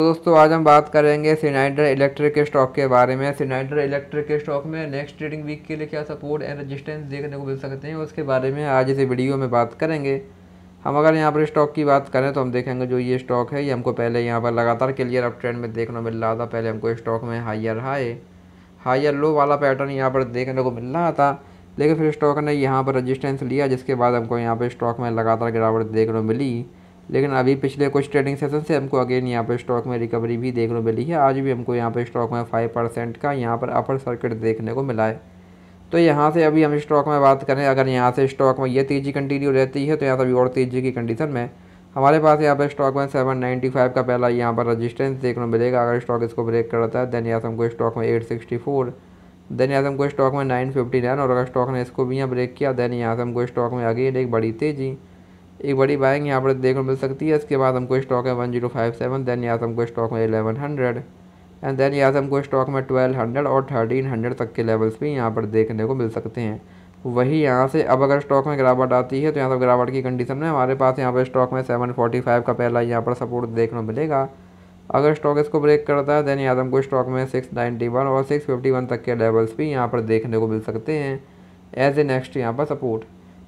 तो दोस्तों आज हम बात करेंगे सिनाइडर इलेक्ट्रिक के स्टॉक के बारे में सिनाइडर इलेक्ट्रिक के स्टॉक में नेक्स्ट ट्रेडिंग वीक के लिए क्या सपोर्ट एंड रेजिस्टेंस देखने को मिल सकते हैं उसके बारे में आज इस वीडियो में बात करेंगे हम अगर यहाँ पर स्टॉक की बात करें तो हम देखेंगे जो ये स्टॉक है ये हमको पहले यहाँ पर लगातार क्लियर अप ट्रेंड में देखने मिल रहा था पहले हमको स्टॉक में हाइयर हाई हाइयर लो वाला पैटर्न यहाँ पर देखने को मिल रहा था लेकिन फिर स्टॉक ने यहाँ पर रजिस्टेंस लिया जिसके बाद हमको यहाँ पर स्टॉक में लगातार गिरावट देखने को मिली लेकिन अभी पिछले कुछ ट्रेडिंग सेशन से हमको अगेन यहाँ पर स्टॉक में रिकवरी भी देखने को मिली है आज भी हमको यहाँ पर स्टॉक में फाइव परसेंट का यहाँ पर अपर सर्किट देखने को मिला है तो यहाँ से अभी हम स्टॉक में बात करें अगर यहाँ से स्टॉक में ये तेज़ी कंटिन्यू रहती है तो यहाँ से अभी और तेज़ी की कंडीशन में हमारे पास यहाँ पर स्टॉक में सेवन नाइन्टी फाइव का पहला यहाँ पर रजिस्टेंस देखने को मिलेगा अगर स्टॉक इसको ब्रेक करता है देन यहाँ से हमको स्टॉक में एट सिक्सटी फोर देन यहाँ से हमको स्टॉक में नाइन फिफ्टी नाइन और अगर स्टॉक ने इसको भी यहाँ ब्रेक किया देन यहाँ से हमको स्टॉक में अगेन एक बड़ी तेज़ी एक बड़ी बाइंग यहाँ पर देखने को मिल सकती है इसके बाद हमको स्टॉक है one zero five seven then यहाँ से हमको स्टॉक में एलेवन हंड्रेड एंड देन यहाँ से हमको स्टॉक में ट्वेल्व हंड्रेड और थर्टीन हंड्रेड तक के लेवल्स भी यहाँ पर देखने को मिल सकते हैं वही यहाँ से अब अगर स्टॉक में गिरावट आती है तो यहाँ से गिरावट की कंडीशन में हमारे पास यहाँ पर स्टॉक में सेवन फोर्टी फाइव का पहला यहाँ पर सपोर्ट देखने को मिलेगा अगर स्टॉक इसको ब्रेक करता है देन यहाँ हमको स्टॉक में सिक्स नाइन्टी वन और सिक्स फिफ्टी वन तक के लेवल्स भी यहाँ पर देखने को मिल सकते हैं एज ए नेक्स्ट यहाँ पर सपोर्ट